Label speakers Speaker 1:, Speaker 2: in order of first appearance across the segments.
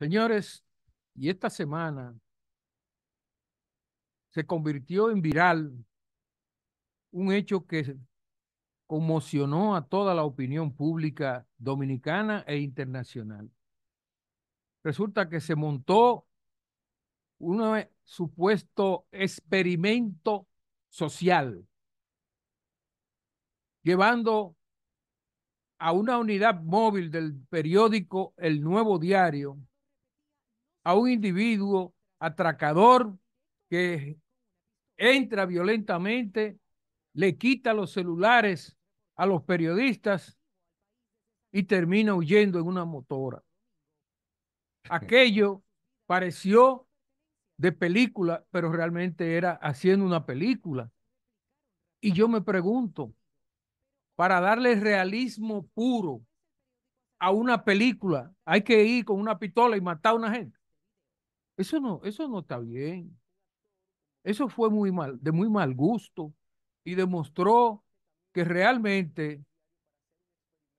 Speaker 1: Señores, y esta semana se convirtió en viral un hecho que conmocionó a toda la opinión pública dominicana e internacional. Resulta que se montó un supuesto experimento social, llevando a una unidad móvil del periódico El Nuevo Diario a un individuo atracador que entra violentamente, le quita los celulares a los periodistas y termina huyendo en una motora. Aquello pareció de película, pero realmente era haciendo una película. Y yo me pregunto, para darle realismo puro a una película, hay que ir con una pistola y matar a una gente. Eso no, eso no está bien. Eso fue muy mal, de muy mal gusto y demostró que realmente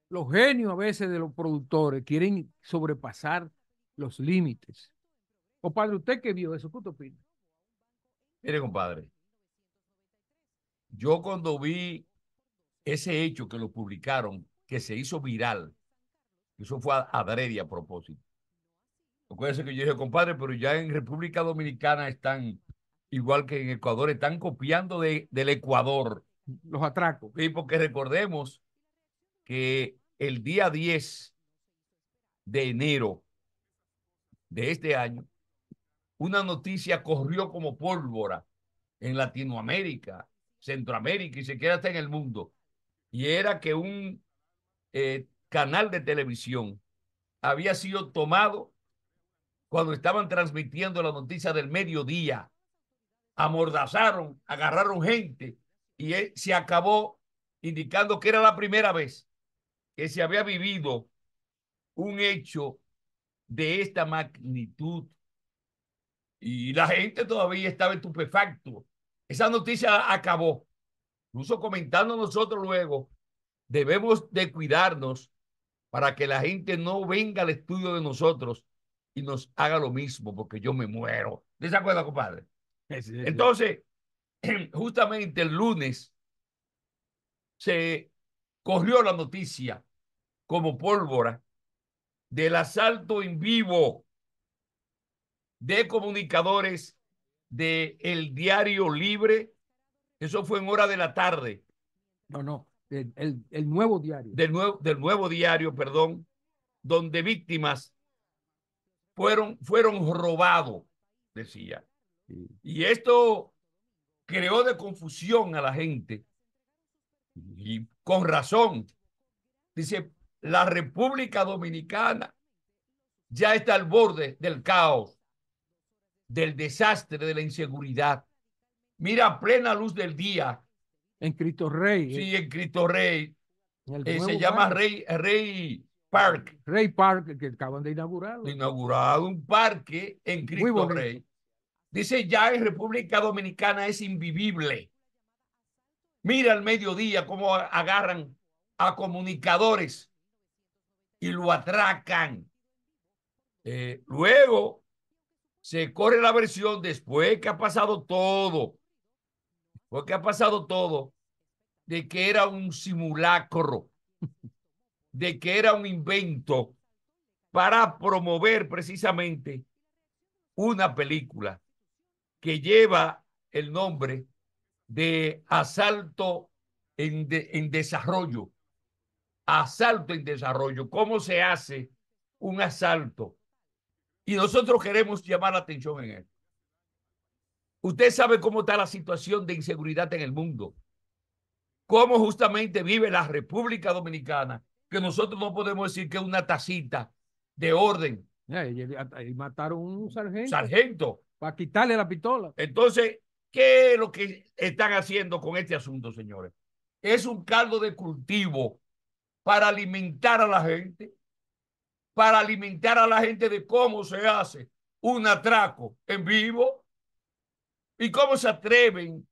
Speaker 1: los genios a veces de los productores quieren sobrepasar los límites. Compadre, oh, ¿usted qué vio eso? ¿Qué opina? Mire, compadre,
Speaker 2: yo cuando vi ese hecho que lo publicaron, que se hizo viral, eso fue a adrede a propósito, Acuérdense que yo dije, compadre, pero ya en República Dominicana están, igual que en Ecuador, están copiando del Ecuador. Los atracos. y porque recordemos que el día 10 de enero de este año, una noticia corrió como pólvora en Latinoamérica, Centroamérica y siquiera queda hasta en el mundo. Y era que un eh, canal de televisión había sido tomado cuando estaban transmitiendo la noticia del mediodía. Amordazaron, agarraron gente y eh, se acabó indicando que era la primera vez que se había vivido un hecho de esta magnitud. Y la gente todavía estaba estupefacto. Esa noticia acabó. Incluso comentando nosotros luego, debemos de cuidarnos para que la gente no venga al estudio de nosotros y nos haga lo mismo, porque yo me muero. ¿De esa compadre?
Speaker 1: Entonces,
Speaker 2: justamente el lunes se corrió la noticia como pólvora del asalto en vivo de comunicadores de El Diario Libre. Eso fue en hora de la tarde.
Speaker 1: No, no, el, nuevo diario.
Speaker 2: Del nuevo, del nuevo diario, perdón, donde víctimas fueron, robados, decía. Y esto creó de confusión a la gente. Y con razón. Dice, la República Dominicana ya está al borde del caos, del desastre, de la inseguridad. Mira, plena luz del día.
Speaker 1: En Cristo Rey. Sí,
Speaker 2: eh. en Cristo Rey. Eh, se llama Rey, Rey Rey Park, que acaban de inaugurar. Inaugurado un parque en Cristo Rey. Dice, ya en República Dominicana es invivible. Mira al mediodía cómo agarran a comunicadores y lo atracan. Eh, luego se corre la versión después que ha pasado todo, porque ha pasado todo, de que era un simulacro. de que era un invento para promover precisamente una película que lleva el nombre de Asalto en, Desarrollo. Asalto en Desarrollo. ¿Cómo se hace un asalto? Y nosotros queremos llamar la atención en él. Usted sabe cómo está la situación de inseguridad en el mundo. Cómo justamente vive la República Dominicana nosotros no podemos decir que es una tacita de orden. Y mataron un sargento. Para quitarle la pistola. Entonces, ¿qué es lo que están haciendo con este asunto, señores? Es un caldo de cultivo para alimentar a la gente, para alimentar a la gente de cómo se hace un atraco en vivo y cómo se atreven.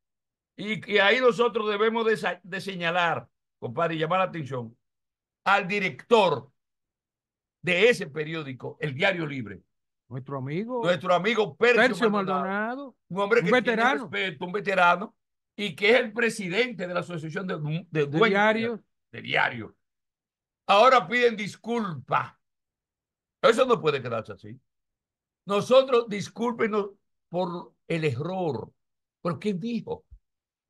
Speaker 2: Y, que ahí nosotros debemos de, señalar, compadre, y llamar la atención, al director de ese periódico, el Diario Libre.
Speaker 1: Nuestro amigo. Nuestro
Speaker 2: amigo Percio, Maldonado, Un hombre que veterano. un veterano, y que es el presidente de la Asociación de, Diarios. De, diario. Ahora piden disculpa. Eso no puede quedarse así. Nosotros discúlpenos por el error. porque dijo?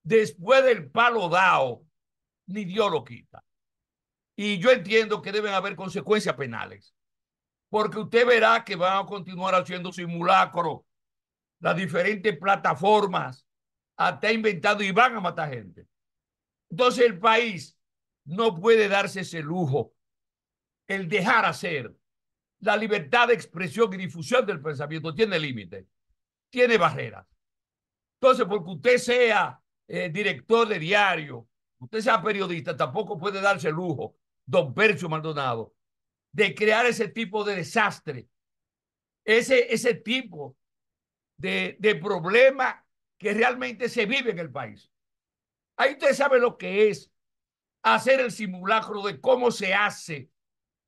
Speaker 2: Después del palo dado, ni Dios lo quita. Y yo entiendo que deben haber consecuencias penales, porque usted verá que van a continuar haciendo simulacro las diferentes plataformas, hasta inventado y van a matar gente. Entonces el país no puede darse ese lujo, el dejar hacer. La libertad de expresión y difusión del pensamiento tiene límites. tiene barreras. Entonces, porque usted sea eh, director de diario, usted sea periodista, tampoco puede darse el lujo don Percio Maldonado, de crear ese tipo de desastre, ese, ese tipo de, problema que realmente se vive en el país. Ahí usted sabe lo que es hacer el simulacro de cómo se hace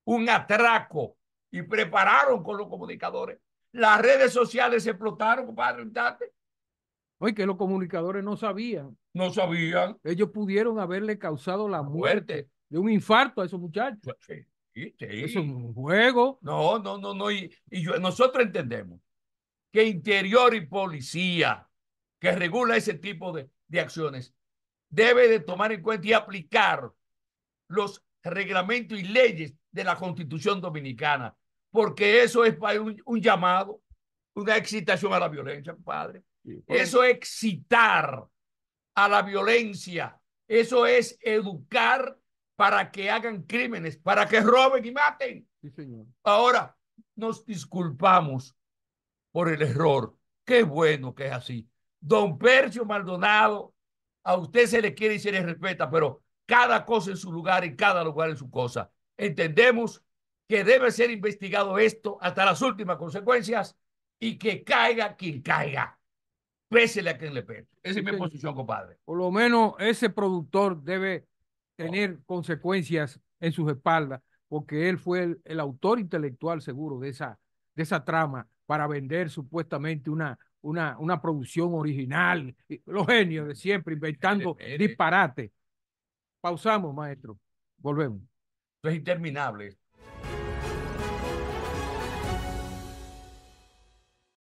Speaker 2: un atraco y prepararon con los comunicadores.
Speaker 1: Las redes sociales se explotaron, compadre, Oye, que los comunicadores no sabían. No sabían. Ellos pudieron haberle causado la muerte de un infarto a esos muchachos. Pues, sí, Eso es un juego. No, no, no, no. Y,
Speaker 2: nosotros entendemos que interior y policía que regula ese tipo de, acciones debe de tomar en cuenta y aplicar los reglamentos y leyes de la constitución dominicana, porque eso es para un, llamado, una excitación a la violencia, padre. Eso es excitar a la violencia, eso es educar para que hagan crímenes, para que roben y maten. Ahora nos disculpamos por el error. Qué bueno que es así. Don Percio Maldonado, a usted se le quiere y se le respeta, pero cada cosa en su lugar y cada lugar en su cosa. Entendemos que debe ser investigado esto hasta las últimas consecuencias y que caiga quien caiga, pésele a quien le pese. Esa es mi posición, compadre.
Speaker 1: Por lo menos ese productor debe tener consecuencias en sus espaldas, porque él fue el, autor intelectual seguro de esa, de esa trama para vender supuestamente una, una, una producción original. Los genios de siempre inventando disparate. Pausamos, maestro. Volvemos. Esto es interminable.